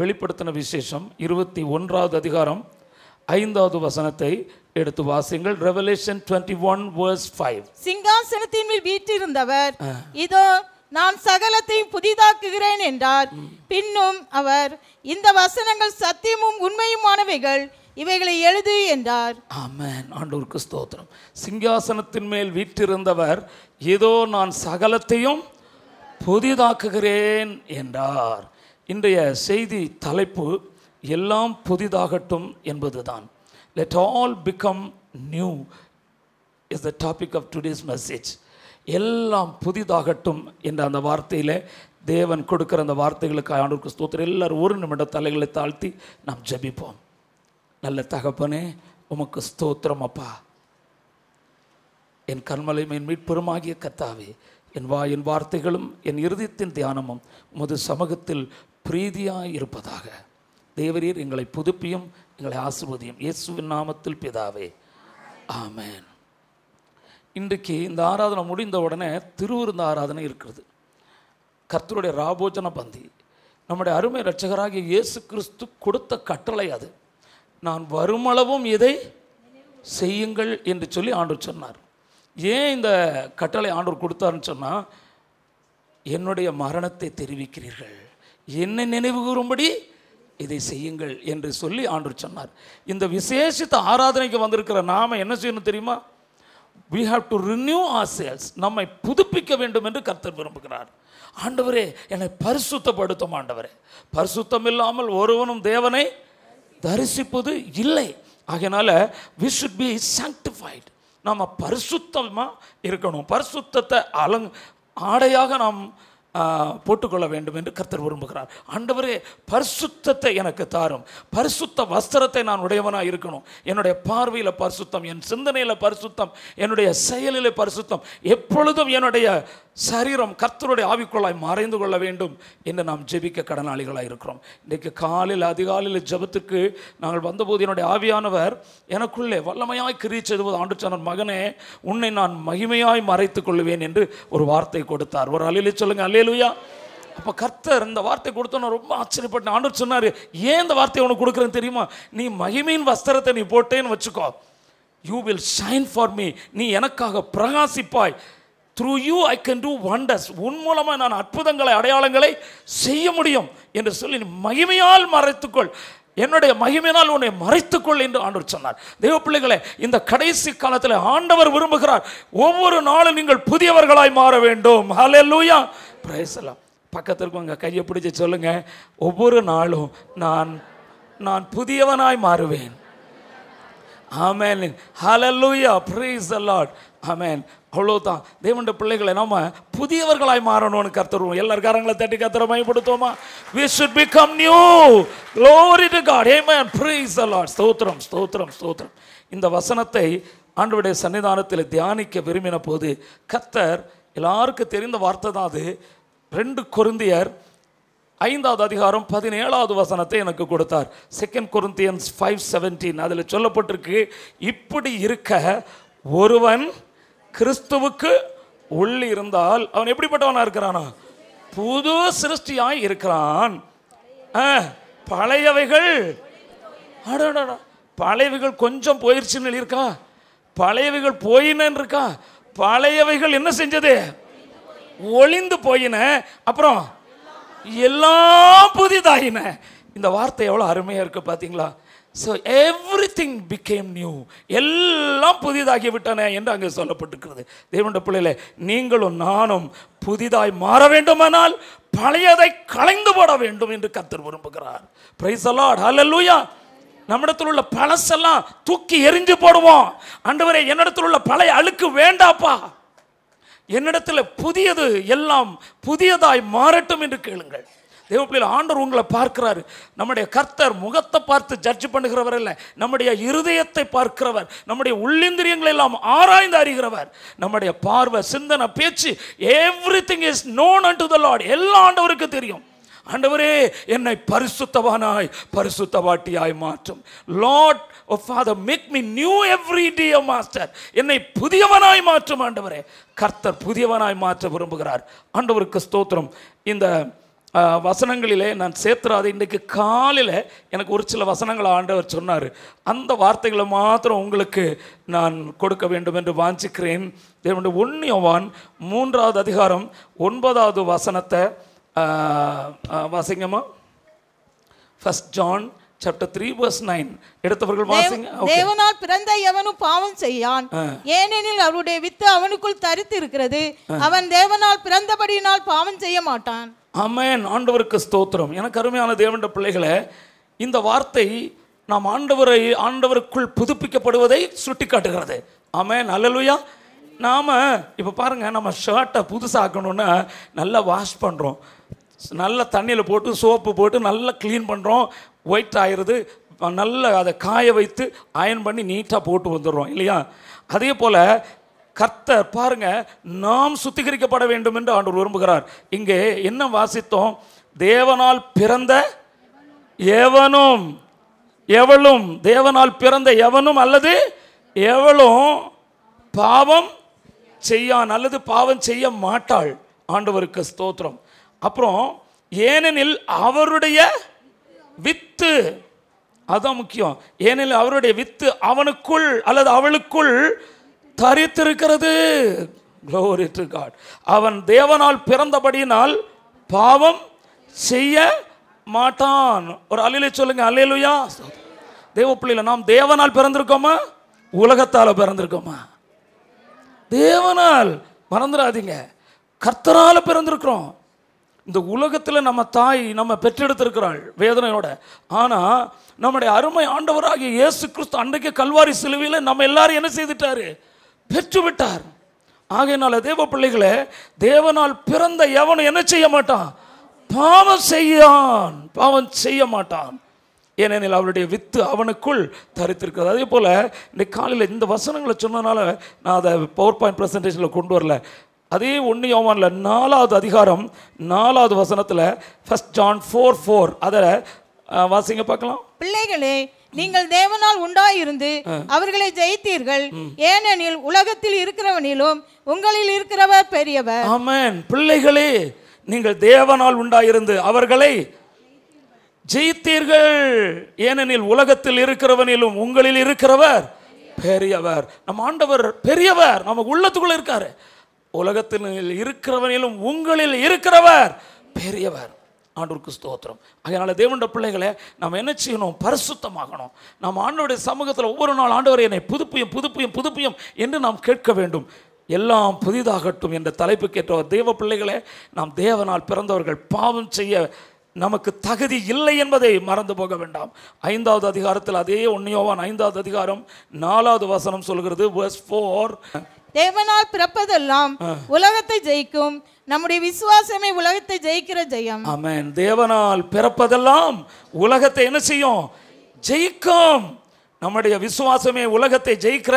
வெளிப்படுத்தின விசேஷம் இருபத்தி ஒன்றாவது அதிகாரம் ஐந்தாவது வசனத்தை எடுத்து வாசிங்கள் Revelation twenty one verse five சிங்காசனத்தின் மேல் வீற்றிருந்தவர் இதோ நான் சகலத்தையும் புதிதாக்குகிறேன் என்றார் பின்னும் அவர் இந்த வசனங்கள் சத்தியமும் உண்மையுமானவைகள் இவைகளை எழுது என்றார் ஆமேன் ஆண்டூருக்கு ஸ்தோத்திரம் சிங்காசனத்தின் மேல் வீற்றிருந்தவர் ஏதோ நான் சகலத்தையும் புதிதாக்குகிறேன் என்றார் இன்றைய செய்தி தலைப்பு எல்லாம் புதிதாகட்டும் என்பதுதான் let all become new is the topic of today's message எல்லாம் புதிதாகட்டும் என்ற அந்த வார்த்தையில் தேவன் கொடுக்குற அந்த வார்த்தைகளுக்கு ஆண்டோருக்கு ஸ்தோத்திரம் எல்லோரும் ஒரு நிமிடம் தலைகளை தாழ்த்தி நாம் ஜபிப்போம் நல்ல தகப்பனே உமக்கு ஸ்தோத்திரம் அப்பா என் கண்மலையும் என் மீட்பெருமாகிய கத்தாவே என் வா என் வார்த்தைகளும் என் இருதயத்தின் தியானமும் உமது சமூகத்தில் பிரீதியாக இருப்பதாக தேவரீர் எங்களை புதுப்பியும் எங்களை ஆசிர்வதியும் இயேசுவின் நாமத்தில் பிதாவே ஆமேன் இன்றைக்கு இந்த ஆராதனை முடிந்த உடனே திருவிருந்த ஆராதனை இருக்கிறது கர்த்தருடைய ராபோஜன பந்தி நம்முடைய அருமை ரட்சகராகிய இயேசு கிறிஸ்து கொடுத்த கட்டளை அது நான் வருமளவும் இதை செய்யுங்கள் என்று சொல்லி ஆண்டவர் சொன்னார் ஏன் இந்த கட்டளை ஆண்டவர் கொடுத்தாருன்னு சொன்னால் என்னுடைய மரணத்தை தெரிவிக்கிறீர்கள் என்னை நினைவு கூறும்படி இதை செய்யுங்கள் என்று சொல்லி ஆண்டு சொன்னார் இந்த விசேஷித்த ஆராதனைக்கு வந்திருக்கிற நாம என்ன செய்யணும் தெரியுமா we have to renew ourselves நம்மை புதுப்பிக்க வேண்டும் என்று கர்த்தர் விரும்புகிறார் ஆண்டவரே என்னை பரிசுத்தப்படுத்தும் ஆண்டவரே பரிசுத்தம் இல்லாமல் ஒருவனும் தேவனை தரிசிப்பது இல்லை ஆகையினால வி ஷுட் பி சாங்டிஃபைடு நாம் பரிசுத்தமாக இருக்கணும் பரிசுத்தத்தை அலங் ஆடையாக நாம் போட்டுக்கொள்ள வேண்டும் என்று கர்த்தர் விரும்புகிறார் ஆண்டவரே பரிசுத்தத்தை எனக்கு தாரும் பரிசுத்த வஸ்திரத்தை நான் உடையவனாக இருக்கணும் என்னுடைய பார்வையில் பரிசுத்தம் என் சிந்தனையில் பரிசுத்தம் என்னுடைய செயலில் பரிசுத்தம் எப்பொழுதும் என்னுடைய சரீரம் கர்த்தருடைய ஆவிக்குள்ளாய் மறைந்து கொள்ள வேண்டும் என்று நாம் ஜெபிக்க கடனாளிகளாக இருக்கிறோம் இன்றைக்கு காலையில் அதிகாலையில் ஜபத்துக்கு நாங்கள் வந்தபோது என்னுடைய ஆவியானவர் எனக்குள்ளே வல்லமையாய் கிரிச்சது போது ஆண்டு மகனே உன்னை நான் மகிமையாய் மறைத்துக் கொள்வேன் என்று ஒரு வார்த்தை கொடுத்தார் ஒரு அலையிலே சொல்லுங்கள் அலையில் லூயா அப்போ கர்த்தர் இந்த வார்த்தை கொடுத்தோன்னு ரொம்ப ஆச்சரியப்பட்டேன் ஆண்டவர் சொன்னார் ஏன் இந்த வார்த்தையை உனக்கு கொடுக்குறேன்னு தெரியுமா நீ மகிமையின் வஸ்திரத்தை நீ போட்டேன்னு வச்சுக்கோ you will shine for me நீ எனக்காக பிரகாசிப்பாய் through you I can do wonders உன் மூலமாக நான் அற்புதங்களை அடையாளங்களை செய்ய முடியும் என்று சொல்லி மகிமையால் மறைத்துக்கொள் என்னுடைய மகிமையினால் உன்னை மறைத்துக்கொள் என்று ஆண்டவர் சொன்னார் தெய்வ பிள்ளைகளை இந்த கடைசி காலத்தில் ஆண்டவர் விரும்புகிறார் ஒவ்வொரு நாளும் நீங்கள் புதியவர்களாய் மாற வேண்டும் ஹலே லூயா பிரயசலாம் பக்கத்தில் இருக்கவங்க கையை பிடிச்சி சொல்லுங்கள் ஒவ்வொரு நாளும் நான் நான் புதியவனாய் மாறுவேன் ஆமேன் ஹலலூயா ப்ரீஸ் அலாட் ஆமேன் அவ்வளோதான் தேவண்ட பிள்ளைகளை நம்ம புதியவர்களாய் மாறணும்னு கத்துருவோம் காரங்களை தட்டி கத்துற மயப்படுத்துவோமா we should become new glory to God ஏமேன் ப்ரீஸ் அலாட் ஸ்தோத்திரம் ஸ்தோத்திரம் ஸ்தோத்திரம் இந்த வசனத்தை ஆண்டுடைய சன்னிதானத்தில் தியானிக்க விரும்பின போது கத்தர் எல்லாருக்கும் தெரிந்த வார்த்தை தான் அது ரெண்டு குருந்தியர் ஐந்தாவது அதிகாரம் பதினேழாவது வசனத்தை எனக்கு கொடுத்தார் செகண்ட் கொருந்தியன்ஸ் ஃபைவ் செவன்டீன் அதில் சொல்லப்பட்டிருக்கு இப்படி இருக்க ஒருவன் கிறிஸ்துவுக்கு உள்ளி இருந்தால் அவன் எப்படிப்பட்டவனாக இருக்கிறானா புது சிருஷ்டியாய் இருக்கிறான் பழையவைகள் பழையவைகள் கொஞ்சம் போயிடுச்சுன்னு இருக்கா பழையவைகள் போயின்னு இருக்கா பழையவைகள் என்ன செஞ்சது ஒளிந்து போயின அப்புறம் எல்லாம் புதிதாயின இந்த வார்த்தை எவ்வளோ அருமையாக இருக்குது பார்த்தீங்களா so everything became new எல்லாம் புதிதாகி விட்டன என்று அங்கே சொல்லப்பட்டிருக்கிறது தேவண்ட பிள்ளையில நீங்களும் நானும் புதிதாய் மாற வேண்டுமானால் பழையதை களைந்து போட வேண்டும் என்று கத்தர் விரும்புகிறார் பிரைஸ் அலாட் ஹலல்லூயா நம்மிடத்தில் உள்ள பழசெல்லாம் தூக்கி எரிஞ்சு போடுவோம் அன்றுவரை என்னிடத்தில் உள்ள பழைய அழுக்கு வேண்டாப்பா என்னிடத்தில் புதியது எல்லாம் புதியதாய் மாறட்டும் என்று கேளுங்கள் தேவப்பிள்ளையில் ஆண்டவர் உங்களை பார்க்கிறாரு நம்முடைய கர்த்தர் முகத்தை பார்த்து ஜட்ஜ் பண்ணுகிறவர் இல்லை நம்முடைய இருதயத்தை பார்க்கிறவர் நம்முடைய உள்ளிந்திரியங்களை எல்லாம் ஆராய்ந்து அறிகிறவர் நம்முடைய பார்வை சிந்தனை பேச்சு everything is known and to the Lord எல்லா ஆண்டவருக்கு தெரியும் ஆண்டவரே என்னை பரிசுத்தவானாய் பரிசுத்தவாட்டியாய் மாற்றும் Lord O Father make me new every day master என்னை புதியவனாய் மாற்றும் ஆண்டவரே கர்த்தர் புதியவனாய் மாற்ற விரும்புகிறார் ஆண்டவருக்கு ஸ்தோத்திரம் இந்த வசனங்களிலே நான் சேர்த்துறாது இன்றைக்கு காலையில் எனக்கு ஒரு சில வசனங்களை ஆண்டவர் சொன்னார் அந்த வார்த்தைகளை மாத்திரம் உங்களுக்கு நான் கொடுக்க வேண்டும் என்று வாஞ்சிக்கிறேன் தேவனுடைய ஒன்னியவான் மூன்றாவது அதிகாரம் ஒன்பதாவது வசனத்தை வாசிங்கம்மா first John chapter three verse nine எடுத்தவர்கள் வாசிங்க தேவனால் பிறந்த எவனும் பாவம் செய்யான் ஏனெனில் அவருடைய வித்து அவனுக்குள் தரித்து இருக்கிறது அவன் தேவனால் பிறந்தபடியினால் பாவம் செய்ய மாட்டான் ஆமேன் ஆண்டவருக்கு ஸ்தோத்திரம் எனக்கு அருமையான தேவண்ட பிள்ளைகளை இந்த வார்த்தை நாம் ஆண்டவரை ஆண்டவருக்குள் புதுப்பிக்கப்படுவதை சுட்டி காட்டுகிறது ஆமேன் அல்லலுயா நாம் இப்போ பாருங்கள் நம்ம ஷர்ட்டை புதுசாக்கணுன்னா நல்லா வாஷ் பண்ணுறோம் நல்ல தண்ணியில் போட்டு சோப்பு போட்டு நல்லா க்ளீன் பண்ணுறோம் ஒயிட் ஆயிடுது நல்ல அதை காய வைத்து அயன் பண்ணி நீட்டாக போட்டு வந்துடுறோம் இல்லையா அதே போல் கர்த்தர் பாருங்க நாம் சுத்திகரிக்கப்பட வேண்டும் என்று ஆண்டவர் விரும்புகிறார் இங்கே என்ன வாசித்தோம் தேவனால் பிறந்த எவனும் எவளும் தேவனால் பிறந்த எவனும் அல்லது எவளும் பாவம் செய்யான் அல்லது பாவம் செய்ய மாட்டாள் ஆண்டவருக்கு ஸ்தோத்திரம் அப்புறம் ஏனெனில் அவருடைய வித்து அதுதான் முக்கியம் ஏனெனில் அவருடைய வித்து அவனுக்குள் அல்லது அவளுக்குள் தரித்திருக்கிறது க்ளோரி காட் அவன் தேவனால் பிறந்தபடியினால் பாவம் செய்ய மாட்டான் ஒரு அலையில சொல்லுங்க அலையலுயா தேவ பிள்ளையில் நாம் தேவனால் பிறந்திருக்கோமா உலகத்தால் பிறந்திருக்கோமா தேவனால் மறந்துடாதீங்க கர்த்தரால் பிறந்திருக்கிறோம் இந்த உலகத்தில் நம்ம தாய் நம்ம பெற்றெடுத்திருக்கிறாள் வேதனையோட ஆனால் நம்முடைய அருமை ஆண்டவராகிய இயேசு கிறிஸ்து அன்றைக்கு கல்வாரி சிலுவையில் நம்ம எல்லாரும் என்ன செய்துட்டார் பெற்று விட்டார் ஆகையினால தேவ பிள்ளைகளை தேவனால் பிறந்த எவனும் என்ன செய்ய மாட்டான் பாவம் செய்யான் பாவம் செய்ய மாட்டான் ஏனெனில் அவருடைய வித்து அவனுக்குள் தரித்திருக்கிறது அதே போல் இன்னைக்கு காலையில் இந்த வசனங்களை சொன்னதுனால நான் அதை பவர் பாயிண்ட் ப்ரெசன்டேஷனில் கொண்டு வரல அதே ஒன்று யோவானில் நாலாவது அதிகாரம் நாலாவது வசனத்தில் ஃபர்ஸ்ட் ஜான் ஃபோர் ஃபோர் அதில் வாசிங்க பார்க்கலாம் பிள்ளைகளே நீங்கள் தேவனால் உண்டாயிருந்து அவர்களை ஜெயித்தீர்கள் ஏனெனில் உலகத்தில் இருக்கிறவனிலும் உங்களில் இருக்கிறவர் பெரியவர் ஆமன் பிள்ளைகளே நீங்கள் தேவனால் உண்டாயிருந்து அவர்களை ஜெயித்தீர்கள் ஏனெனில் உலகத்தில் இருக்கிறவனிலும் உங்களில் இருக்கிறவர் பெரியவர் நம் ஆண்டவர் பெரியவர் நமக்கு உள்ளத்துக்குள்ள இருக்காரு உலகத்தில் இருக்கிறவனிலும் உங்களில் இருக்கிறவர் பெரியவர் ஆண்டூர் ஸ்தோத்திரம் அதனால் தேவண்ட பிள்ளைகளை நம்ம என்ன செய்யணும் பரிசுத்தமாகணும் நம்ம ஆண்டோடைய சமூகத்தில் ஒவ்வொரு நாள் ஆண்டவர் என்னை புதுப்பியும் புதுப்பியும் புதுப்பியும் என்று நாம் கேட்க வேண்டும் எல்லாம் புதிதாகட்டும் என்ற கேட்டவர் தேவ பிள்ளைகளே நாம் தேவனால் பிறந்தவர்கள் பாவம் செய்ய நமக்கு தகுதி இல்லை என்பதை மறந்து போக வேண்டாம் ஐந்தாவது அதிகாரத்தில் அதே ஒன்னியோவான் ஐந்தாவது அதிகாரம் நாலாவது வசனம் சொல்கிறது வேர்ஸ் ஃபோர் தேவனால் பிறப்பதெல்லாம் உலகத்தை ஜெயிக்கும் நம்முடைய விசுவாசமே உலகத்தை ஜெயிக்கிற ஜெயம் ஆமென் தேவனால் பிறப்பதெல்லாம் உலகத்தை என்ன செய்யும் ஜெயிக்கும் நம்முடைய விசுவாசமே உலகத்தை ஜெயிக்கிற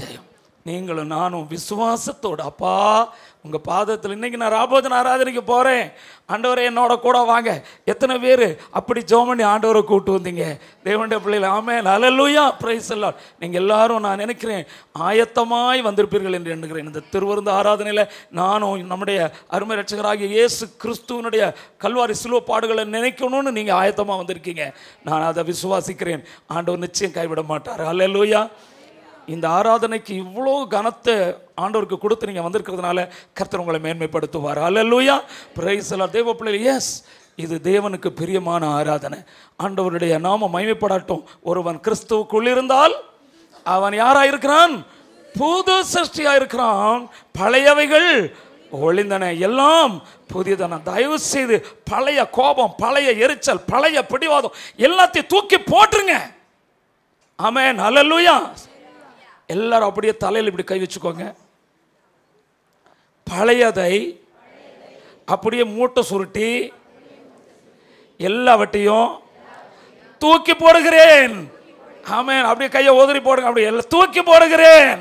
ஜெயம் நீங்களும் நானும் விசுவாசத்தோட அப்பா உங்கள் பாதத்தில் இன்னைக்கு நான் ராபோஜன் ஆராதனைக்கு போகிறேன் ஆண்டவரை என்னோட கூட வாங்க எத்தனை பேர் அப்படி ஜோமணி ஆண்டவரை கூப்பிட்டு வந்தீங்க தேவண்ட பிள்ளைகள் ஆமே அலல்லூயா பிரைஸ் எல்லாம் நீங்கள் எல்லாரும் நான் நினைக்கிறேன் ஆயத்தமாய் வந்திருப்பீர்கள் என்று எண்ணுகிறேன் இந்த திருவருந்த ஆராதனையில் நானும் நம்முடைய அருமை ரட்சகராகிய இயேசு கிறிஸ்துவனுடைய கல்வாரி சிலுவ பாடுகளை நினைக்கணும்னு நீங்கள் ஆயத்தமாக வந்திருக்கீங்க நான் அதை விசுவாசிக்கிறேன் ஆண்டவர் நிச்சயம் கைவிட மாட்டார் அலல்லூயா இந்த ஆராதனைக்கு இவ்வளோ கனத்தை ஆண்டவருக்கு கொடுத்து நீங்கள் வந்திருக்கிறதுனால கர்த்தர் உங்களை மேன்மைப்படுத்துவார் அல்லூயா பிரைசலா தேவ பிள்ளைகள் எஸ் இது தேவனுக்கு பிரியமான ஆராதனை ஆண்டவருடைய நாம மகிமைப்படாட்டும் ஒருவன் கிறிஸ்துவுக்குள் இருந்தால் அவன் யாராக இருக்கிறான் புது சிருஷ்டியாக இருக்கிறான் பழையவைகள் ஒளிந்தன எல்லாம் புதிதன தயவு செய்து பழைய கோபம் பழைய எரிச்சல் பழைய பிடிவாதம் எல்லாத்தையும் தூக்கி போட்டுருங்க ஆமே நல்லலூயா எல்லாரும் அப்படியே தலையில் இப்படி கை வச்சுக்கோங்க பழையதை அப்படியே மூட்டை சுருட்டி எல்லாவற்றையும் தூக்கி போடுகிறேன் ஆமேன் அப்படியே கையை உதறி போடுங்க அப்படியே எல்லாம் தூக்கி போடுகிறேன்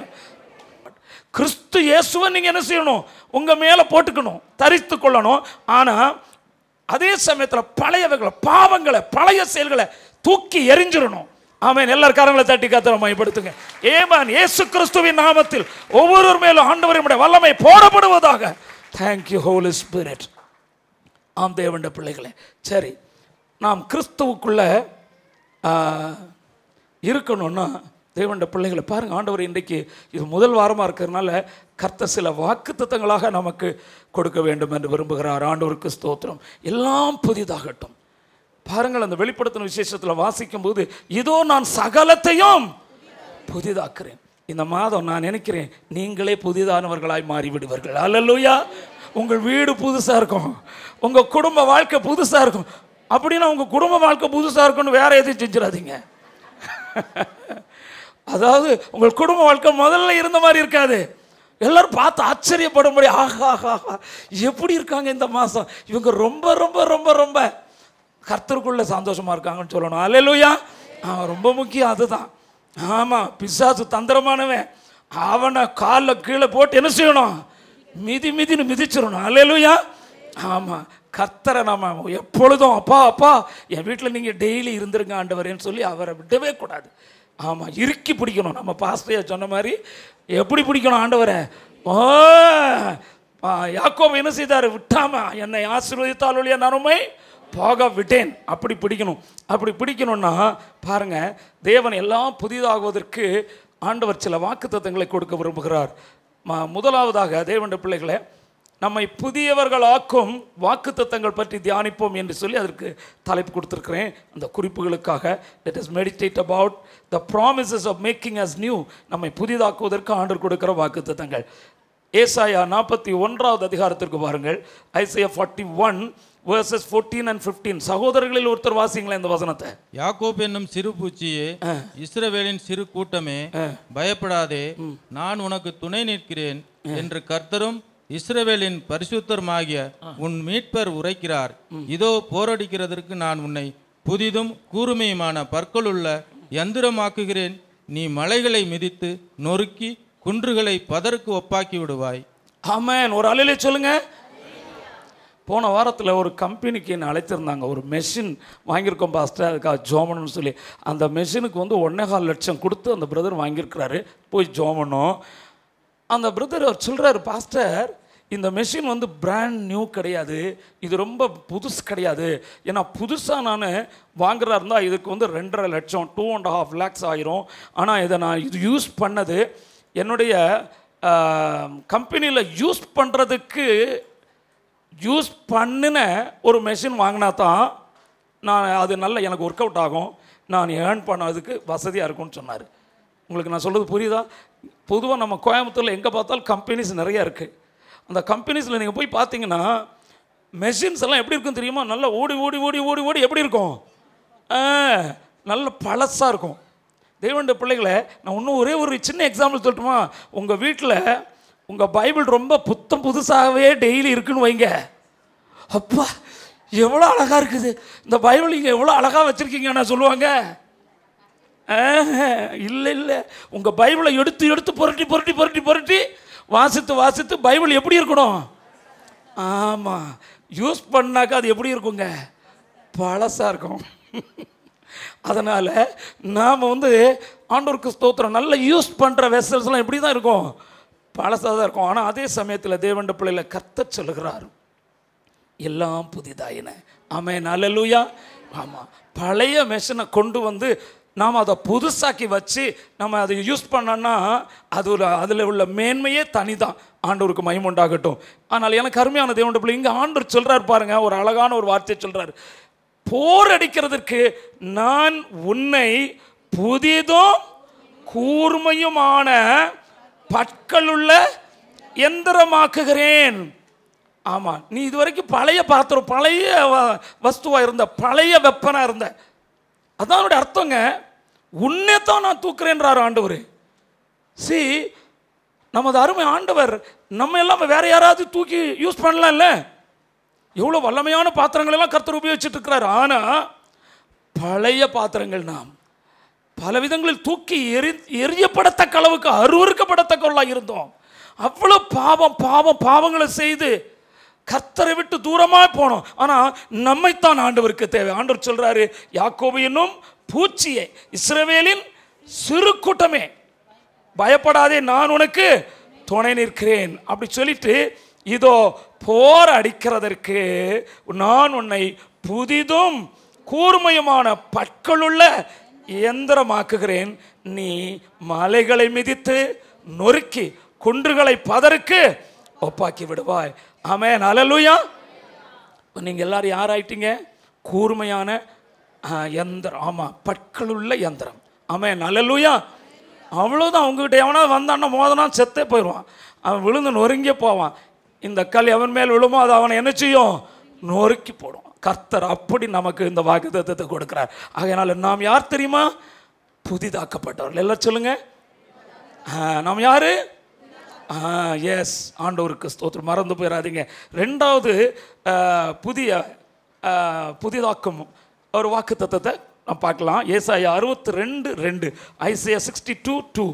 கிறிஸ்து இயேசுவை நீங்கள் என்ன செய்யணும் உங்கள் மேலே போட்டுக்கணும் தரித்து கொள்ளணும் ஆனால் அதே சமயத்தில் பழையவர்களை பாவங்களை பழைய செயல்களை தூக்கி எரிஞ்சிடணும் ஆமேன் எல்லார் காரங்களை தட்டி கத்திர பயன்படுத்துங்க ஏமான் ஏசு கிறிஸ்துவின் நாமத்தில் ஒவ்வொருவர் மேலும் ஆண்டவரின் வல்லமை போடப்படுவதாக தேங்க்யூ ஹோலி ஸ்பிரிட் ஆம் தேவண்ட பிள்ளைகளே சரி நாம் கிறிஸ்துவுக்குள்ள இருக்கணும்னா தேவண்ட பிள்ளைகளை பாருங்கள் ஆண்டவர் இன்றைக்கு இது முதல் வாரமாக இருக்கிறதுனால கர்த்த சில வாக்கு நமக்கு கொடுக்க வேண்டும் என்று விரும்புகிறார் ஆண்டவருக்கு ஸ்தோத்திரம் எல்லாம் புதிதாகட்டும் பாருங்கள் அந்த வெளிப்படுத்தின விசேஷத்தில் வாசிக்கும் போது இதோ நான் சகலத்தையும் புதிதாக்குறேன் இந்த மாதம் நான் நினைக்கிறேன் நீங்களே புதிதானவர்களாய் மாறிவிடுவீர்கள் அல்லலூயா உங்கள் வீடு புதுசாக இருக்கும் உங்கள் குடும்ப வாழ்க்கை புதுசாக இருக்கும் அப்படின்னா உங்கள் குடும்ப வாழ்க்கை புதுசாக இருக்கும்னு வேற எதுவும் செஞ்சிடாதீங்க அதாவது உங்கள் குடும்ப வாழ்க்கை முதல்ல இருந்த மாதிரி இருக்காது எல்லாரும் பார்த்து ஆச்சரியப்படும்படி ஆஹா ஆஹா எப்படி இருக்காங்க இந்த மாதம் இவங்க ரொம்ப ரொம்ப ரொம்ப ரொம்ப கர்த்தருக்குள்ள சந்தோஷமாக இருக்காங்கன்னு சொல்லணும் அலையலூயா அவன் ரொம்ப முக்கியம் அதுதான் ஆமாம் பிசாசு தந்திரமானவன் அவனை காலில் கீழே போட்டு என்ன செய்யணும் மிதி மிதின்னு மிதிச்சிடணும் அலையலூயா ஆமாம் கர்த்தரை நம்ம எப்பொழுதும் அப்பா அப்பா என் வீட்டில் நீங்கள் டெய்லி இருந்துருங்க ஆண்டவரேன்னு சொல்லி அவரை விடவே கூடாது ஆமாம் இறுக்கி பிடிக்கணும் நம்ம பாஸ்டையா சொன்ன மாதிரி எப்படி பிடிக்கணும் ஆண்டவரை ஓ யாக்கோ என்ன செய்தார் விட்டாம என்னை ஆசீர்வதித்தால் நறுமை போக விட்டேன் அப்படி பிடிக்கணும் அப்படி பிடிக்கணும்னா பாருங்கள் தேவன் எல்லாம் புதிதாகுவதற்கு ஆண்டவர் சில வாக்கு தத்துவங்களை கொடுக்க விரும்புகிறார் முதலாவதாக தேவண்ட பிள்ளைகளை நம்மை புதியவர்களாக்கும் வாக்கு தத்துவங்கள் பற்றி தியானிப்போம் என்று சொல்லி அதற்கு தலைப்பு கொடுத்துருக்கிறேன் அந்த குறிப்புகளுக்காக let us meditate about the promises of making us new நம்மை புதிதாக்குவதற்கு ஆண்டு கொடுக்கிற வாக்கு தத்துவங்கள் ஏசாயா நாற்பத்தி ஒன்றாவது அதிகாரத்திற்கு பாருங்கள் Isaiah forty one verses fourteen and fifteen சகோதரர்களில் ஒருத்தர் வாசிங்களா இந்த வசனத்தை யாக்கோப் என்னும் சிறு பூச்சியே இஸ்ரவேலின் சிறு கூட்டமே பயப்படாதே நான் உனக்கு துணை நிற்கிறேன் என்று கர்த்தரும் இஸ்ரவேலின் பரிசுத்தருமாகிய உன் மீட்பர் உரைக்கிறார் இதோ போரடிக்கிறதற்கு நான் உன்னை புதிதும் கூர்மையுமான பற்களுள்ள யந்திரமாக்குகிறேன் நீ மலைகளை மிதித்து நொறுக்கி குன்றுகளை பதற்கு ஒப்பாக்கி விடுவாய் ஆமாம் ஒரு அலையில சொல்லுங்க போன வாரத்தில் ஒரு கம்பெனிக்கு என்னை அழைச்சிருந்தாங்க ஒரு மெஷின் வாங்கியிருக்கோம் பாஸ்டர் அதுக்காக ஜோமனும்னு சொல்லி அந்த மெஷினுக்கு வந்து கால் லட்சம் கொடுத்து அந்த பிரதர் வாங்கியிருக்கிறாரு போய் ஜோமனும் அந்த பிரதர் அவர் சொல்கிறார் பாஸ்டர் இந்த மெஷின் வந்து பிராண்ட் நியூ கிடையாது இது ரொம்ப புதுசு கிடையாது ஏன்னா புதுசாக நான் வாங்குறா இருந்தால் இதுக்கு வந்து ரெண்டரை லட்சம் டூ அண்ட் ஹாஃப் லேக்ஸ் ஆயிரும் ஆனால் இதை நான் இது யூஸ் பண்ணது என்னுடைய கம்பெனியில் யூஸ் பண்ணுறதுக்கு யூஸ் பண்ணின ஒரு மெஷின் வாங்கினா தான் நான் அது நல்ல எனக்கு ஒர்க் அவுட் ஆகும் நான் ஏர்ன் பண்ணதுக்கு வசதியாக இருக்கும்னு சொன்னார் உங்களுக்கு நான் சொல்கிறது புரியுதா பொதுவாக நம்ம கோயம்புத்தூரில் எங்கே பார்த்தாலும் கம்பெனிஸ் நிறையா இருக்குது அந்த கம்பெனிஸில் நீங்கள் போய் பார்த்தீங்கன்னா மெஷின்ஸ் எல்லாம் எப்படி இருக்கும் தெரியுமா நல்லா ஓடி ஓடி ஓடி ஓடி ஓடி எப்படி இருக்கும் நல்ல பழசாக இருக்கும் தெய்வண்ட பிள்ளைகளை நான் இன்னும் ஒரே ஒரு சின்ன எக்ஸாம்பிள் சொல்லட்டுமா உங்கள் வீட்டில் உங்கள் பைபிள் ரொம்ப புத்தம் புதுசாகவே டெய்லி இருக்குன்னு வைங்க அப்பா எவ்வளோ அழகாக இருக்குது இந்த பைபிள் இங்கே எவ்வளோ அழகாக வச்சுருக்கீங்கண்ணா சொல்லுவாங்க இல்லை இல்லை உங்கள் பைபிளை எடுத்து எடுத்து புரட்டி புரட்டி புரட்டி புரட்டி வாசித்து வாசித்து பைபிள் எப்படி இருக்கணும் ஆமாம் யூஸ் பண்ணாக்கா அது எப்படி இருக்குங்க பழசாக இருக்கும் அதனால் நாம் வந்து ஆண்டோருக்கு ஸ்தோத்திரம் நல்லா யூஸ் பண்ணுற வெசல்ஸ்லாம் எப்படி தான் இருக்கும் பழசாக தான் இருக்கும் ஆனால் அதே சமயத்தில் தேவண்ட பிள்ளையில் கத்த சொல்கிறார் எல்லாம் புதிதாயின ஆமே நல்லலூயா ஆமாம் பழைய மெஷினை கொண்டு வந்து நாம் அதை புதுசாக்கி வச்சு நம்ம அதை யூஸ் பண்ணோன்னா அது ஒரு அதில் உள்ள மேன்மையே தனி தான் ஆண்டவருக்கு மயம் உண்டாகட்டும் ஆனால் எனக்கு அருமையான தேவண்ட பிள்ளை இங்கே ஆண்டவர் சொல்கிறார் பாருங்கள் ஒரு அழகான ஒரு வார்த்தையை சொல்கிறார் போர் அடிக்கிறதுக்கு நான் உன்னை புதிதும் கூர்மையுமான பற்களுள்ள எந்திரமாக்குகிறேன் ஆமாம் நீ இதுவரைக்கும் பழைய பாத்திரம் பழைய வஸ்துவாக இருந்த பழைய வெப்பனாக இருந்த அதான் அர்த்தங்க உன்னே தான் நான் தூக்குறேன்றாரு ஆண்டவர் சி நமது அருமை ஆண்டவர் நம்ம எல்லாம் வேற யாராவது தூக்கி யூஸ் இல்லை எவ்வளோ வல்லமையான பாத்திரங்களெல்லாம் கர்த்தர் உபயோகிச்சுட்டு இருக்கிறார் ஆனால் பழைய பாத்திரங்கள் நாம் பல விதங்களில் தூக்கி எரி எரியப்படத்தக்க அளவுக்கு அருவறுக்கப்படத்தக்கவர்களாக இருந்தோம் அவ்வளோ பாவம் பாவம் பாவங்களை செய்து கத்தரை விட்டு தூரமாக போனோம் ஆனால் நம்மைத்தான் ஆண்டவருக்கு தேவை ஆண்டவர் சொல்கிறாரு யாக்கோபு என்னும் பூச்சியை இஸ்ரவேலின் சிறு கூட்டமே பயப்படாதே நான் உனக்கு துணை நிற்கிறேன் அப்படி சொல்லிட்டு இதோ போர் அடிக்கிறதற்கு நான் உன்னை புதிதும் கூர்மையுமான பற்களுள்ள இயந்திரமாக்குகிறேன் நீ மலைகளை மிதித்து நொறுக்கி குன்றுகளை பதறுக்கு ஒப்பாக்கி விடுவாய் ஆமே நலலுயா நீங்கள் எல்லாரும் யார் ஆயிட்டீங்க கூர்மையான எந்திரம் ஆமாம் பற்கள் உள்ள எந்திரம் ஆமே நலலுயா அவ்வளோதான் அவங்ககிட்ட எவனா வந்தான்னா மோதனா செத்தே போயிடுவான் அவன் விழுந்து நொறுங்கியே போவான் இந்த கல் எவன் மேல் விழுமோ அது அவனை என்ன செய்யும் நொறுக்கி போடும் கர்த்தர் அப்படி நமக்கு இந்த வாக்குதத்தை கொடுக்குறார் ஆகையினால நாம் யார் தெரியுமா புதிதாக்கப்பட்டவர்கள் எல்லாம் சொல்லுங்க நாம் யார் எஸ் ஆண்டவருக்கு ஸ்தோத்திரம் மறந்து போயிடாதீங்க ரெண்டாவது புதிய புதிதாக்கும் ஒரு வாக்கு தத்துவத்தை பார்க்கலாம் ஏசாயா அறுபத்தி ரெண்டு ரெண்டு ஐசியா சிக்ஸ்டி டூ டூ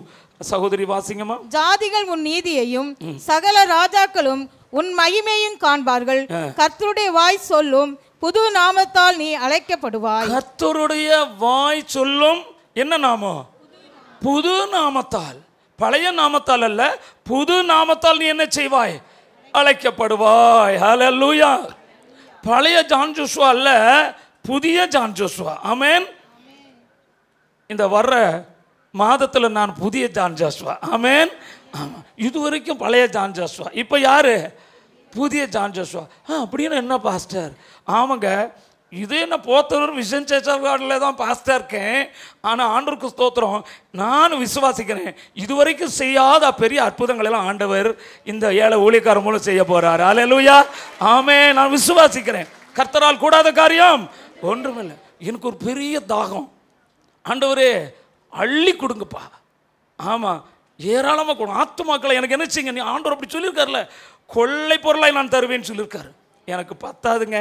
சகோதரி வாசிங்கம்மா ஜாதிகள் உன் நீதியையும் சகல ராஜாக்களும் உன் மகிமையும் காண்பார்கள் கர்த்தருடைய வாய் சொல்லும் புது நாமத்தால் நீ அழைக்கப்படுவாய் கர்த்தருடைய வாய் சொல்லும் என்ன நாமம் புது நாமத்தால் பழைய நாமத்தால் அல்ல புது நாமத்தால் நீ என்ன செய்வாய் அழைக்கப்படுவாய் ஹலோ பழைய ஜான் ஜோஸ்வா அல்ல புதிய ஜான் ஜோஸ்வா அமேன் இந்த வர்ற மாதத்தில் நான் புதிய ஜான் ஜோஸ்வா அமேன் ஆமாம் இது வரைக்கும் பழைய ஜான் ஜோஸ்வா இப்போ யார் புதிய ஜான் ஜோஸ்வா ஆ அப்படின்னு என்ன பாஸ்டர் ஆமாங்க இது என்ன போத்தூர் விஷன் சர்ச் தான் பாஸ்டாக இருக்கேன் ஆனால் ஆண்டருக்கு ஸ்தோத்திரம் நான் விசுவாசிக்கிறேன் இதுவரைக்கும் செய்யாத பெரிய அற்புதங்கள் எல்லாம் ஆண்டவர் இந்த ஏழை ஊழியக்காரர் மூலம் செய்ய போகிறார் அலையலூயா ஆமே நான் விசுவாசிக்கிறேன் கர்த்தரால் கூடாத காரியம் ஒன்றுமில்லை எனக்கு ஒரு பெரிய தாகம் ஆண்டவரே அள்ளி கொடுங்கப்பா ஆமாம் ஏராளமாக கொடுங்க ஆத்துமாக்களை எனக்கு என்ன செய்யுங்க நீ ஆண்டவர் அப்படி சொல்லியிருக்காருல கொள்ளை பொருளாய் நான் தருவேன்னு சொல்லியிருக்காரு எனக்கு பத்தாதுங்க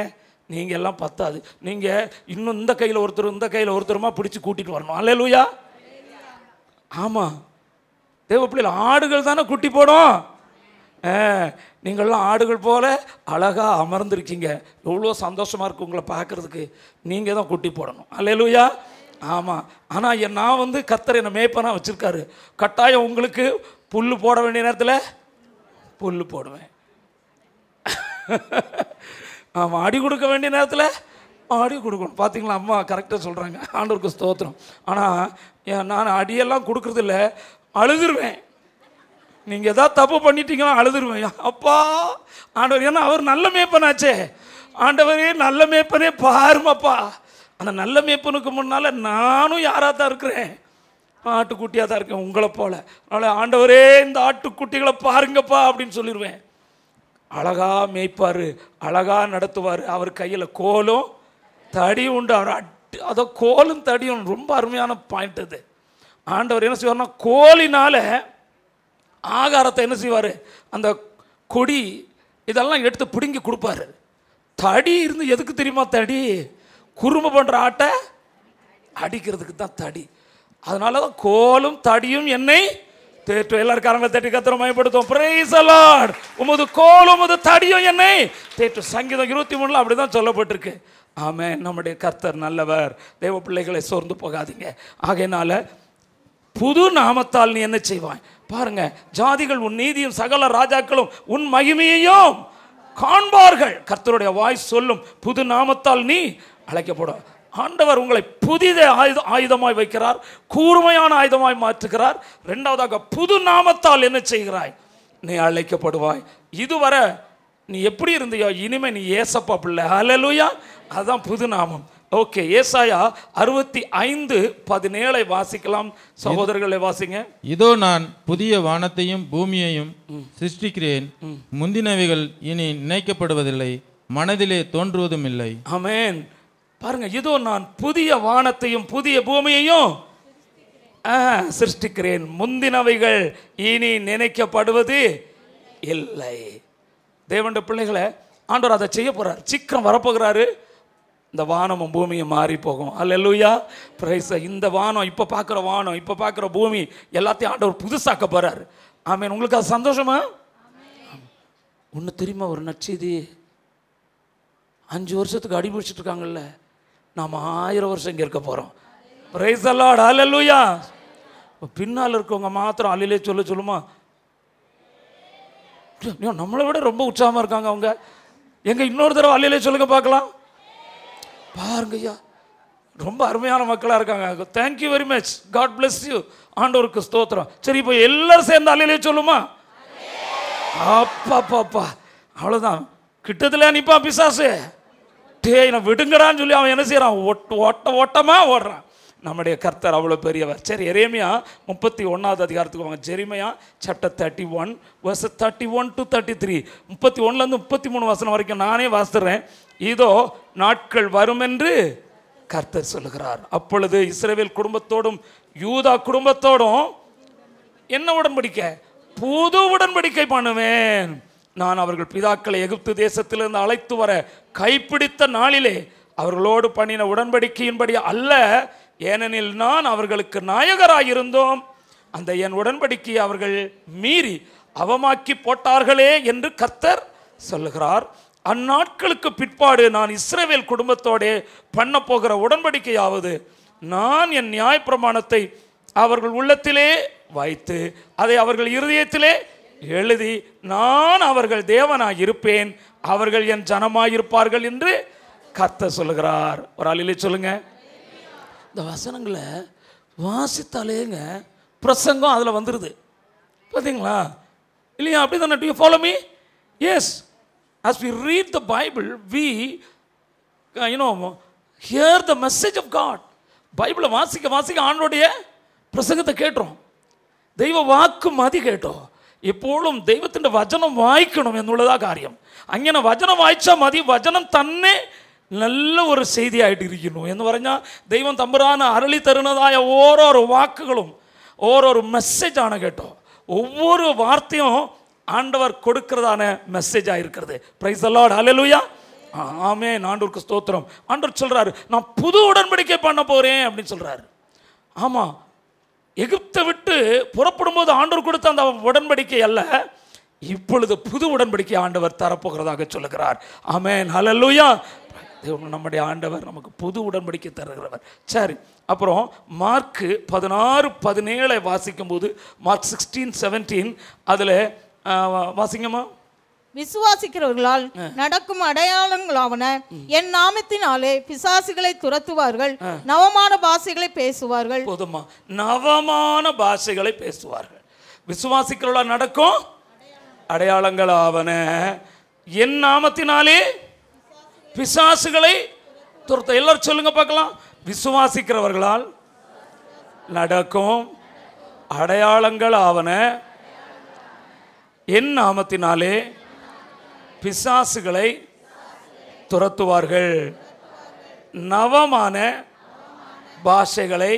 நீங்கள் எல்லாம் பத்தாது நீங்கள் இன்னும் இந்த கையில் ஒருத்தர் இந்த கையில் ஒருத்தருமா பிடிச்சி கூட்டிகிட்டு வரணும் அல்ல லூயா ஆமாம் தேவ பிள்ளைகள் ஆடுகள் தானே குட்டி போடும் நீங்கள்லாம் ஆடுகள் போல் அழகாக அமர்ந்துருக்கீங்க எவ்வளோ சந்தோஷமாக இருக்குது உங்களை பார்க்குறதுக்கு நீங்கள் தான் குட்டி போடணும் லூயா ஆமாம் ஆனால் என் நான் வந்து கத்தர் என்னை மேய்ப்பனாக வச்சுருக்காரு கட்டாயம் உங்களுக்கு புல் போட வேண்டிய நேரத்தில் புல் போடுவேன் அவன் அடி கொடுக்க வேண்டிய நேரத்தில் அடி கொடுக்கணும் பார்த்தீங்களா அம்மா கரெக்டாக சொல்கிறாங்க ஆண்டோருக்கு ஸ்தோத்திரம் ஆனால் நான் அடியெல்லாம் கொடுக்குறதில்ல அழுதுருவேன் நீங்கள் எதாவது தப்பு பண்ணிட்டீங்கன்னா அழுதுருவேன் அப்பா ஆண்டவர் ஏன்னா அவர் நல்ல மேப்பனாச்சே ஆண்டவரே நல்ல மேப்பனே பாருமாப்பா அந்த நல்ல மேப்பனுக்கு முன்னால் நானும் யாராக தான் இருக்கிறேன் ஆட்டுக்குட்டியாக தான் இருக்கேன் உங்களை போல் அதனால் ஆண்டவரே இந்த ஆட்டுக்குட்டிகளை பாருங்கப்பா அப்படின்னு சொல்லிடுவேன் அழகாக மேய்ப்பார் அழகாக நடத்துவார் அவர் கையில் கோலும் தடி உண்டு அவர் அட் அதோ கோலும் தடியும் ரொம்ப அருமையான பாயிண்ட் அது ஆண்டவர் என்ன செய்வார்னா கோலினால் ஆகாரத்தை என்ன செய்வார் அந்த கொடி இதெல்லாம் எடுத்து பிடுங்கி கொடுப்பாரு தடி இருந்து எதுக்கு தெரியுமா தடி குறும்பு பண்ணுற ஆட்டை அடிக்கிறதுக்கு தான் தடி அதனால தான் கோலும் தடியும் என்னை எல்லாரும் கரங்களை தட்டி கத்திரம் மயப்படுத்தும் பிரைஸ் அலாட் உமது கோல் உமது தடியும் என்னை தேற்று சங்கீதம் இருபத்தி மூணுல அப்படிதான் சொல்லப்பட்டிருக்கு ஆமே நம்முடைய கர்த்தர் நல்லவர் தெய்வ பிள்ளைகளை சோர்ந்து போகாதீங்க ஆகையினால புது நாமத்தால் நீ என்ன செய்வாய் பாருங்க ஜாதிகள் உன் நீதியும் சகல ராஜாக்களும் உன் மகிமையையும் காண்பார்கள் கர்த்தருடைய வாய் சொல்லும் புது நாமத்தால் நீ அழைக்கப்படும் ஆண்டவர் உங்களை புதித ஆயுத ஆயுதமாய் வைக்கிறார் கூர்மையான ஆயுதமாய் மாற்றுகிறார் ரெண்டாவதாக புது நாமத்தால் என்ன செய்கிறாய் நீ அழைக்கப்படுவாய் இதுவரை நீ எப்படி இருந்தியோ இனிமே நீ ஏசப்பா பிள்ளை அலலுயா அதுதான் புது நாமம் ஓகே ஏசாயா அறுபத்தி ஐந்து பதினேழை வாசிக்கலாம் சகோதரர்களை வாசிங்க இதோ நான் புதிய வானத்தையும் பூமியையும் சிருஷ்டிக்கிறேன் முந்தினவைகள் இனி நினைக்கப்படுவதில்லை மனதிலே தோன்றுவதும் இல்லை அமேன் பாருங்க இதோ நான் புதிய வானத்தையும் புதிய பூமியையும் சிருஷ்டிக்கிறேன் முந்தினவைகள் இனி நினைக்கப்படுவது இல்லை தேவண்ட பிள்ளைகளை ஆண்டவர் அதை செய்ய போகிறார் சீக்கிரம் வரப்போகிறாரு இந்த வானமும் பூமியும் மாறி போகும் அல்லூயா பிரைஸ் இந்த வானம் இப்போ பார்க்குற வானம் இப்போ பார்க்குற பூமி எல்லாத்தையும் ஆண்டவர் புதுசாக்க போகிறார் ஆமீன் உங்களுக்கு அது சந்தோஷமா ஒன்று தெரியுமா ஒரு நச்சு இது அஞ்சு வருஷத்துக்கு அடிபிடிச்சிட்ருக்காங்கல்ல இருக்காங்கல்ல நாம் ஆயிரம் வருஷம் இங்கே இருக்க போகிறோம் பிரைஸ் அல்லாட் அலல்லுயா பின்னால் இருக்கவங்க மாத்திரம் அலையிலே சொல்ல சொல்லுமா நம்மளை விட ரொம்ப உற்சாகமாக இருக்காங்க அவங்க எங்கே இன்னொரு தடவை அலையிலே சொல்லுங்க பார்க்கலாம் பாருங்க ஐயா ரொம்ப அருமையான மக்களாக இருக்காங்க thank you very much God bless you ஆண்டோருக்கு ஸ்தோத்திரம் சரி இப்போ எல்லாரும் சேர்ந்து அலையிலே சொல்லுமா அப்பா அப்பா அவ்வளோதான் கிட்டத்தில் நிற்பா பிசாசு டே நான் விடுங்கடான்னு சொல்லி அவன் என்ன செய்கிறான் ஒட்டு ஓட்ட ஓட்டமாக ஓடுறான் நம்முடைய கர்த்தர் அவ்வளோ பெரியவர் சரி எரேமியா முப்பத்தி ஒன்றாவது அதிகாரத்துக்கு வாங்க Jeremiah chapter thirty one verse thirty one to thirty three முப்பத்தி ஒன்றுலேருந்து முப்பத்தி மூணு வசனம் வரைக்கும் நானே வாசிடுறேன் இதோ நாட்கள் வரும் என்று கர்த்தர் சொல்லுகிறார் அப்பொழுது இஸ்ரேவேல் குடும்பத்தோடும் யூதா குடும்பத்தோடும் என்ன உடன்படிக்கை புது உடன்படிக்கை பண்ணுவேன் நான் அவர்கள் பிதாக்களை எகிப்து தேசத்திலிருந்து அழைத்து வர கைப்பிடித்த நாளிலே அவர்களோடு பண்ணின உடன்படிக்கையின்படி அல்ல ஏனெனில் நான் அவர்களுக்கு நாயகராயிருந்தோம் அந்த என் உடன்படிக்கையை அவர்கள் மீறி அவமாக்கி போட்டார்களே என்று கர்த்தர் சொல்லுகிறார் அந்நாட்களுக்கு பிற்பாடு நான் இஸ்ரேவேல் குடும்பத்தோடே பண்ண போகிற உடன்படிக்கையாவது நான் என் நியாயப்பிரமாணத்தை அவர்கள் உள்ளத்திலே வைத்து அதை அவர்கள் இருதயத்திலே எழுதி நான் அவர்கள் தேவனாக இருப்பேன் அவர்கள் என் ஜனமாயிருப்பார்கள் என்று கத்த சொல்லுகிறார் ஒரு அழிலே சொல்லுங்க இந்த வசனங்களை வாசித்தாலேங்க பிரசங்கம் அதில் வந்துடுது பார்த்தீங்களா இல்லையா அப்படி தானே do follow me yes as we read the Bible we you know hear the message of God பைபிளை வாசிக்க வாசிக்க ஆண்டோடைய பிரசங்கத்தை கேட்டுரும் தெய்வ வாக்கு மதி கேட்டோம் എപ്പോഴും ദൈവത്തിൻ്റെ വചനം വായിക്കണം എന്നുള്ളതാ കാര്യം അങ്ങനെ വചനം വായിച്ചാൽ മതി വചനം തന്നെ നല്ല ഒരു ചെയ്തിയായിട്ടിരിക്കുന്നു എന്ന് പറഞ്ഞാൽ ദൈവം തമ്പുരാന് അരളി തരുന്നതായ ഓരോരോ വാക്കുകളും ഓരോരോ മെസ്സേജാണ് കേട്ടോ ஒவ்வொரு வார்த்தையும் ஆண்டவர் கொடுக்கிறதான மெசேஜாக இருக்கிறது ப்ரைஸ் அல்லாட் அலலுயா ஆமே ஆண்டோருக்கு ஸ்தோத்திரம் ஆண்டவர் சொல்கிறாரு நான் புது உடன்படிக்கை பண்ண போகிறேன் அப்படின்னு சொல்கிறாரு ஆமாம் எகிப்தை விட்டு புறப்படும் போது ஆண்டவர் கொடுத்த அந்த உடன்படிக்கை அல்ல இப்பொழுது புது உடன்படிக்கை ஆண்டவர் தரப்போகிறதாக சொல்லுகிறார் ஆமேன் ஹலல்லூயா நம்முடைய ஆண்டவர் நமக்கு புது உடன்படிக்கை தருகிறவர் சரி அப்புறம் மார்க்கு பதினாறு பதினேழை வாசிக்கும் போது மார்க் சிக்ஸ்டீன் செவன்டீன் அதில் வாசிங்கம்மா விசுவாசிக்கிறவர்களால் நடக்கும் அடையாளங்களாவன என் நாமத்தினாலே பிசாசுகளை துரத்துவார்கள் நவமான பாஷைகளை பேசுவார்கள் போதுமா நவமான பாஷைகளை பேசுவார்கள் விசுவாசிக்கிறவர்களால் நடக்கும் அடையாளங்களாவன என் நாமத்தினாலே பிசாசுகளை துரத்த எல்லாரும் சொல்லுங்க பார்க்கலாம் விசுவாசிக்கிறவர்களால் நடக்கும் அடையாளங்கள் ஆவன என் நாமத்தினாலே பிசாசுகளை துரத்துவார்கள் நவமான பாஷைகளை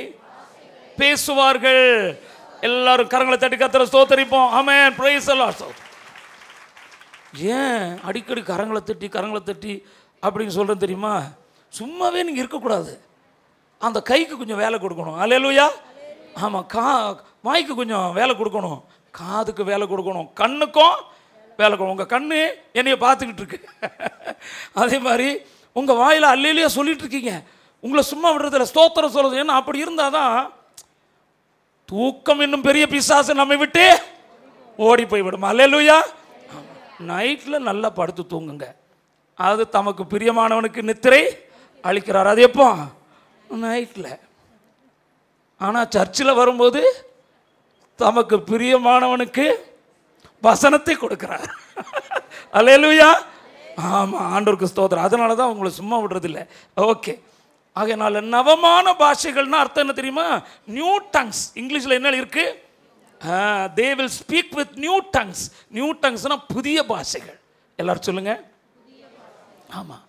பேசுவார்கள் எல்லாரும் கரங்களை தட்டி கத்திர சோத்தரிப்போம் ஆமேன் பிரைஸ் எல்லாம் ஏன் அடிக்கடி கரங்களை தட்டி கரங்களை தட்டி அப்படின்னு சொல்கிறது தெரியுமா சும்மாவே நீங்கள் இருக்கக்கூடாது அந்த கைக்கு கொஞ்சம் வேலை கொடுக்கணும் அலையலுயா ஆமாம் கா வாய்க்கு கொஞ்சம் வேலை கொடுக்கணும் காதுக்கு வேலை கொடுக்கணும் கண்ணுக்கும் வேலை உங்கள் கண்ணு என்னையை பார்த்துக்கிட்டு இருக்கு அதே மாதிரி உங்கள் வாயில் அல்லையிலேயே சொல்லிட்டு இருக்கீங்க உங்களை சும்மா விடுறதுல ஸ்தோத்திரம் சொல்றது ஏன்னா அப்படி இருந்தால் தான் தூக்கம் இன்னும் பெரிய பிசாசு நம்மை விட்டு ஓடி போய்விடும் அல்லையா நைட்டில் நல்லா படுத்து தூங்குங்க அது தமக்கு பிரியமானவனுக்கு நித்திரை அழிக்கிறார் அது எப்போ நைட்டில் ஆனால் சர்ச்சில் வரும்போது தமக்கு பிரியமானவனுக்கு வசனத்தை கொடுக்குறார் அலையலுயா ஆமாம் ஆண்டோருக்கு ஸ்தோத்திரம் அதனால தான் உங்களை சும்மா விடுறதில்ல ஓகே ஆகையினால நவமான பாஷைகள்னா அர்த்தம் என்ன தெரியுமா நியூ டங்ஸ் இங்கிலீஷில் என்ன இருக்குது they will speak with new tongues new டங்ஸ்னால் புதிய பாஷைகள் எல்லாரும் சொல்லுங்கள் ஆமாம்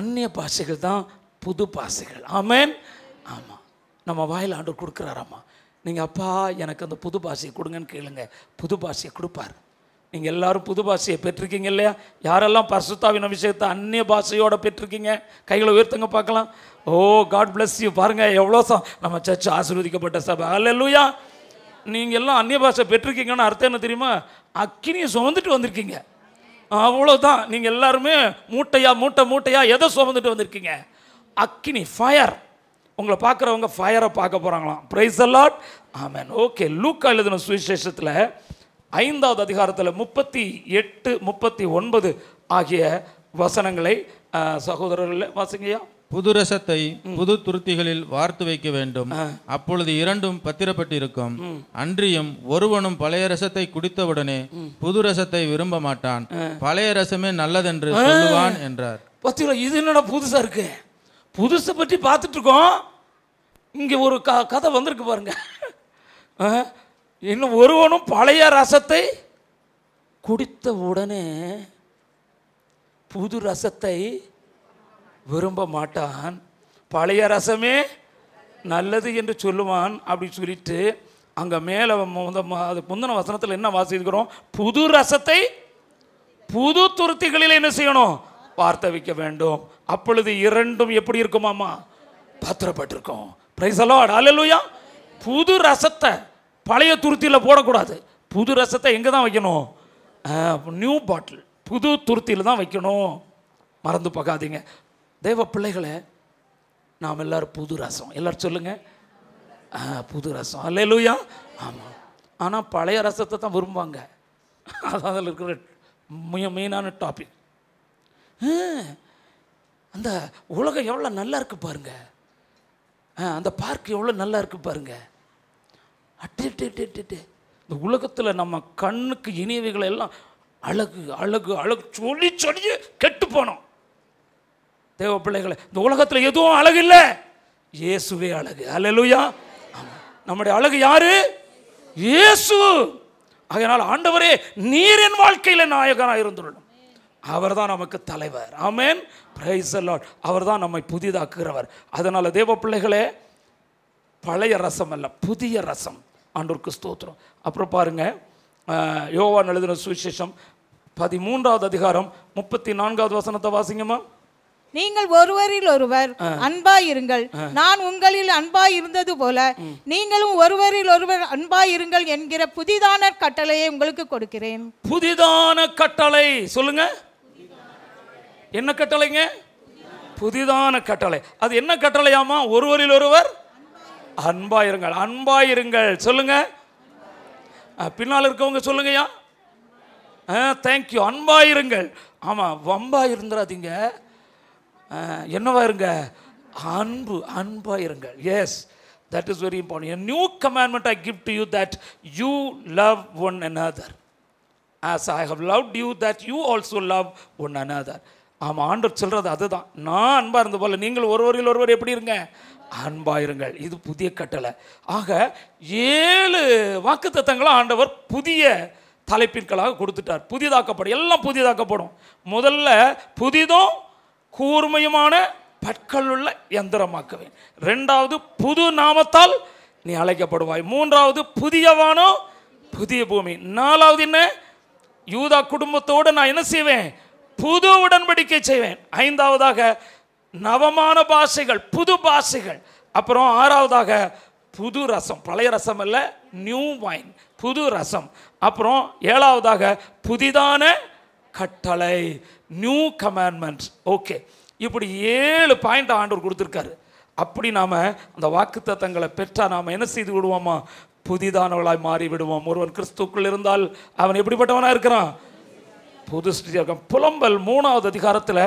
அந்நிய பாஷைகள் தான் புது பாஷைகள் ஆமேன் ஆமாம் நம்ம வாயில் ஆண்டு கொடுக்குறாராம்மா நீங்கள் அப்பா எனக்கு அந்த புது பாஷையை கொடுங்கன்னு கேளுங்க புது பாஷையை கொடுப்பார் நீங்கள் எல்லாரும் புது பாஷையை பெற்றிருக்கீங்க இல்லையா யாரெல்லாம் பர்சுத்தாவின் அபிஷேகத்தை அந்நிய பாஷையோட பெற்றிருக்கீங்க கைகளை உயர்த்துங்க பார்க்கலாம் ஓ காட் பிளஸ் யூ பாருங்கள் எவ்வளோ சா நம்ம சர்ச்சு ஆசீர்வதிக்கப்பட்ட சபை இல்லையா நீங்கள் எல்லாம் அந்நிய பாஷை பெற்றிருக்கீங்கன்னு அர்த்தம் என்ன தெரியுமா அக்கினியை சுமந்துட்டு வந்திருக்கீங்க அவ்வளோதான் நீங்கள் எல்லாருமே மூட்டையா மூட்டை மூட்டையா எதை சுமந்துட்டு வந்திருக்கீங்க அக்கினி ஃபயர் உங்களை பார்க்குறவங்க ஃபயரை பார்க்க போகிறாங்களாம் ப்ரைஸ் அலாட் ஆமேன் ஓகே லூக்கா எழுதின சுவிசேஷத்தில் ஐந்தாவது அதிகாரத்தில் முப்பத்தி எட்டு முப்பத்தி ஒன்பது ஆகிய வசனங்களை சகோதரர்கள் வாசிங்கய்யா புது ரசத்தை புது துருத்திகளில் வார்த்து வைக்க வேண்டும் அப்பொழுது இரண்டும் பத்திரப்பட்டிருக்கும் அன்றியும் ஒருவனும் பழைய ரசத்தை குடித்தவுடனே புது ரசத்தை விரும்ப மாட்டான் பழைய ரசமே நல்லதென்று சொல்லுவான் என்றார் இது என்னடா புதுசா இருக்கு புதுசை பற்றி பார்த்துட்ருக்கோம் இங்கே ஒரு க கதை வந்திருக்கு பாருங்க இன்னும் ஒருவனும் பழைய ரசத்தை குடித்த உடனே புது ரசத்தை விரும்ப மாட்டான் பழைய ரசமே நல்லது என்று சொல்லுவான் அப்படி சொல்லிட்டு அங்கே மேலே அது முந்தின வசனத்தில் என்ன வாசிக்கிறோம் புது ரசத்தை புது துருத்திகளில் என்ன செய்யணும் வார்த்தை வைக்க வேண்டும் அப்பொழுது இரண்டும் எப்படி இருக்குமாமா பாத்திரப்பட்டிருக்கோம் பிரைஸ் அலாட் அலலுயா புது ரசத்தை பழைய துருத்தியில் போடக்கூடாது புது ரசத்தை எங்கே தான் வைக்கணும் நியூ பாட்டில் புது துருத்தியில் தான் வைக்கணும் மறந்து பார்க்காதீங்க தெய்வ பிள்ளைகளை நாம் எல்லோரும் புது ரசம் எல்லோரும் சொல்லுங்கள் புது ரசம் அல்லையிலூயா ஆமாம் ஆனால் பழைய ரசத்தை தான் விரும்புவாங்க அதில் இருக்கிற மெயினான டாபிக் அந்த உலகம் எவ்வளோ நல்லா இருக்குது பாருங்க அந்த பார்க் எவ்வளோ நல்லா இருக்குது பாருங்க அட்டு இந்த உலகத்தில் நம்ம கண்ணுக்கு இனியவைகளை எல்லாம் அழகு அழகு அழகு சொல்லி சொல்லி கெட்டு போனோம் தேவ பிள்ளைகளை இந்த உலகத்தில் எதுவும் அழகு இல்லை இயேசுவே அழகு அலலுயா நம்முடைய அழகு யாரு இயேசு அதனால் ஆண்டவரே நீரின் வாழ்க்கையில் நாயகனாக இருந்துள்ளோம் அவர் தான் நமக்கு தலைவர் ஆமேன் பிரைஸ் லார்ட் அவர் தான் நம்மை புதிதாக்குகிறவர் அதனால் தேவ பிள்ளைகளே பழைய ரசம் அல்ல புதிய ரசம் ஆண்டோருக்கு ஸ்தோத்திரம் அப்புறம் பாருங்கள் யோவான் எழுதின சுவிசேஷம் பதிமூன்றாவது அதிகாரம் முப்பத்தி நான்காவது வசனத்தை வாசிங்கம்மா நீங்கள் ஒருவரில் ஒருவர் அன்பாய் இருங்கள் நான் உங்களில் அன்பாய் இருந்தது போல நீங்களும் ஒருவரில் ஒருவர் அன்பாய் இருங்கள் என்கிற புதிதான கட்டளையை உங்களுக்கு கொடுக்கிறேன் புதிதான கட்டளை சொல்லுங்க என்ன கட்டளைங்க புதிதான கட்டளை அது என்ன கட்டளையாமா ஒருவரில் ஒருவர் அன்பாயிருங்கள் அன்பாயிருங்கள் சொல்லுங்க பின்னால் இருக்கவங்க சொல்லுங்கய்யா ஆ தேங்க்யூ அன்பாயிருங்கள் ஆமாம் வம்பாக இருந்துடாதீங்க என்னவா இருங்க அன்பு அன்பாயிருங்கள் இருங்கள் yes that is very important new commandment I கிஃப்ட் you that you love one another as I have love you that you also love one another ஆமாம் ஆண்டவர் சொல்கிறது அதுதான் நான் அன்பாக இருந்த போல் நீங்கள் ஒருவரில் ஒருவர் எப்படி இருங்க அன்பாக இருங்கள் இது புதிய கட்டளை ஆக ஏழு வாக்கு தத்தங்களும் ஆண்டவர் புதிய தலைப்பிற்களாக கொடுத்துட்டார் புதிதாக்கப்படும் எல்லாம் புதிதாக்கப்படும் முதல்ல புதிதும் கூர்மையுமான பற்களுள்ள எந்திரமாக்குவேன் ரெண்டாவது புது நாமத்தால் நீ அழைக்கப்படுவாய் மூன்றாவது புதியவானோ புதிய பூமி நாலாவது என்ன யூதா குடும்பத்தோடு நான் என்ன செய்வேன் புது உடன்படிக்கை செய்வேன் ஐந்தாவதாக நவமான பாஷைகள் புது பாஷைகள் அப்புறம் ஆறாவதாக புது ரசம் பழைய ரசம் அல்ல நியூ வைன் புது ரசம் அப்புறம் ஏழாவதாக புதிதான கட்டளை நியூ கமாண்ட்மெண்ட் ஓகே இப்படி ஏழு பாயிண்ட் ஆண்டவர் கொடுத்துருக்காரு அப்படி நாம் அந்த வாக்கு தத்தங்களை பெற்றால் நாம் என்ன செய்து விடுவோமா புதிதானவளாய் மாறி விடுவோம் ஒருவன் கிறிஸ்துக்குள் இருந்தால் அவன் எப்படிப்பட்டவனாக இருக்கிறான் புது சீர்கம் புலம்பல் மூணாவது அதிகாரத்தில்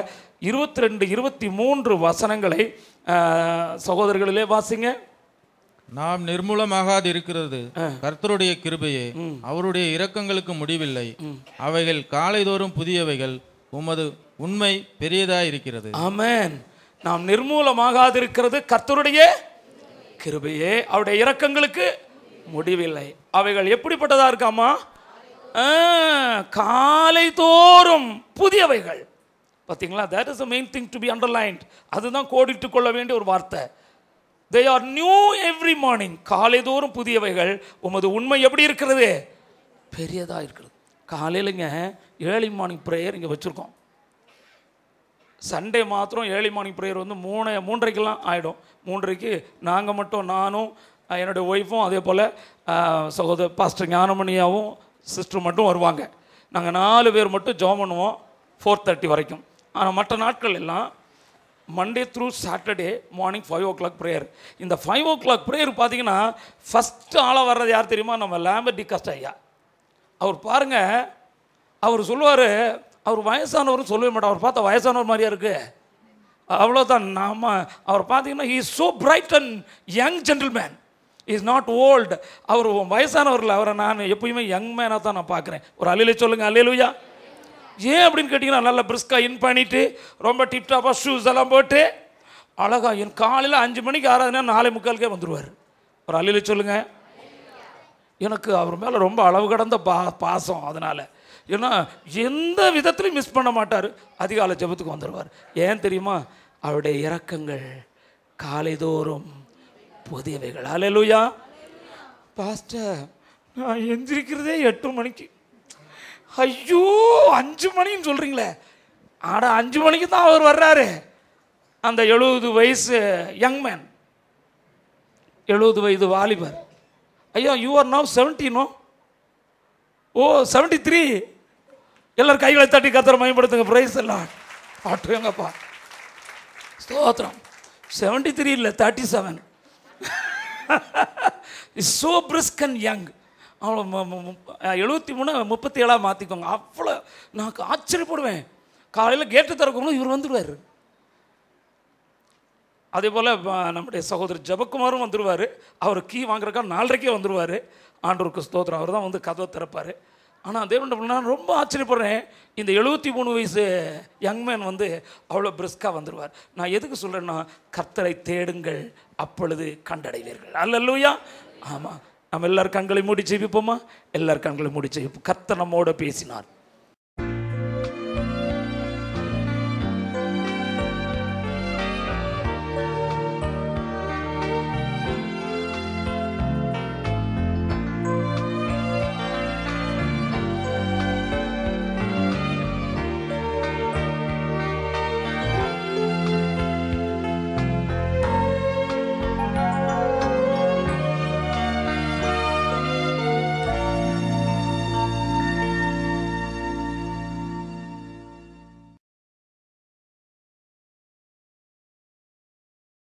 இருபத்தி ரெண்டு இருபத்தி மூன்று வசனங்களை சகோதரர்களிலே வாசிங்க நாம் நிர்மூலமாகாது இருக்கிறது கர்த்தருடைய கிருபையே அவருடைய இரக்கங்களுக்கு முடிவில்லை அவைகள் காலைதோறும் புதியவைகள் உமது உண்மை பெரியதாக இருக்கிறது ஆமேன் நாம் நிர்மூலமாகாது இருக்கிறது கர்த்தருடைய கிருபையே அவருடைய இரக்கங்களுக்கு முடிவில்லை அவைகள் எப்படிப்பட்டதா இருக்காமா காலை தோறும் புதியவைகள் பார்த்தீங்களா that is a main thing to be underlined அதுதான் கோடிட்டு கொள்ள வேண்டிய ஒரு வார்த்தை they are new every morning காலை தோறும் புதியவைகள் உமது உண்மை எப்படி இருக்கிறது பெரியதாக இருக்கிறது காலையிலங்க ஏர்லி மார்னிங் ப்ரேயர் இங்கே வச்சுருக்கோம் சண்டே மாத்திரம் ஏர்லி மார்னிங் ப்ரேயர் வந்து மூணு மூன்றரைக்கெல்லாம் ஆகிடும் மூன்றரைக்கு நாங்கள் மட்டும் நானும் என்னுடைய ஒய்ஃபும் அதே போல் சகோதர பாஸ்டர் ஞானமணியாவும் சிஸ்டர் மட்டும் வருவாங்க நாங்கள் நாலு பேர் மட்டும் ஜோ பண்ணுவோம் ஃபோர் தேர்ட்டி வரைக்கும் ஆனால் மற்ற நாட்கள் எல்லாம் Monday through Saturday morning five o'clock prayer இந்த ஃபைவ் ஓ கிளாக் ப்ரேயர் பார்த்தீங்கன்னா ஃபஸ்ட்டு ஆளாக வர்றது யார் தெரியுமா நம்ம லேம்பர் டி கஸ்ட் ஐயா அவர் பாருங்கள் அவர் சொல்லுவார் அவர் வயசானவரும் சொல்லவே மாட்டார் அவர் பார்த்தா வயசானவர் மாதிரியா இருக்குது அவ்வளோதான் நாம் அவர் பார்த்தீங்கன்னா he is so bright and young gentleman is not old அவர் வயசானவர்கள் அவரை நான் எப்பயுமே யங் மேனாக தான் நான் பார்க்குறேன் ஒரு அலையில சொல்லுங்கள் அலையிலுயா ஏன் அப்படின்னு கேட்டிங்கன்னா நல்லா பிரிஸ்காக இன் பண்ணிவிட்டு ரொம்ப டிப்டாப்பாக ஷூஸ் எல்லாம் போட்டு அழகாக என் காலையில் அஞ்சு மணிக்கு ஆறாதுன்னா நாலு முக்காலுக்கே வந்துடுவார் ஒரு அலையில சொல்லுங்கள் எனக்கு அவர் மேலே ரொம்ப அளவு கடந்த பா பாசம் அதனால் ஏன்னா எந்த விதத்துலையும் மிஸ் பண்ண மாட்டார் அதிகாலை ஜபத்துக்கு வந்துடுவார் ஏன் தெரியுமா அவருடைய இறக்கங்கள் காலைதோறும் புதியவைகள் அலலுயா பாஸ்டர் நான் எந்திரிக்கிறதே எட்டு மணிக்கு ஐயோ அஞ்சு மணின்னு சொல்கிறீங்களே ஆட அஞ்சு மணிக்கு தான் அவர் வர்றாரு அந்த எழுபது வயசு யங்மேன் எழுபது வயது வாலிபர் ஐயோ யூ ஆர் நவ் செவன்டீனோ ஓ செவன்டி த்ரீ எல்லோரும் கைகளை தட்டி கத்திர மயப்படுத்துங்க ப்ரைஸ் எல்லாம் எங்கப்பா ஸ்தோத்திரம் செவன்டி த்ரீ இல்லை thirty seven is so brisk and young அவ்வளோ எழுபத்தி மூணு முப்பத்தி ஏழாக மாற்றிக்கோங்க அவ்வளோ நான் ஆச்சரியப்படுவேன் காலையில் கேட்டு திறக்கணும் இவர் வந்துடுவார் அதே போல் நம்முடைய சகோதரர் ஜபக்குமாரும் வந்துடுவார் அவர் கீ வாங்குறக்கா நாலரைக்கே வந்துடுவார் ஆண்டூருக்கு ஸ்தோத்திரம் அவர் தான் வந்து கதவை திறப்பார் ஆனால் தேவன் நான் ரொம்ப ஆச்சரியப்படுறேன் இந்த எழுபத்தி மூணு வயசு யங்மேன் வந்து அவ்வளோ பிரிஸ்காக வந்துடுவார் நான் எதுக்கு சொல்கிறேன்னா கர்த்தரை தேடுங்கள் அப்பொழுது கண்டடைவீர்கள் அல்லல்லூயா ஆமாம் நம்ம எல்லார் கண்களை மூடி ஜெயிப்போமா எல்லார் கண்களை மூடி ஜெயிப்போம் கர்த்தர் பேசினார்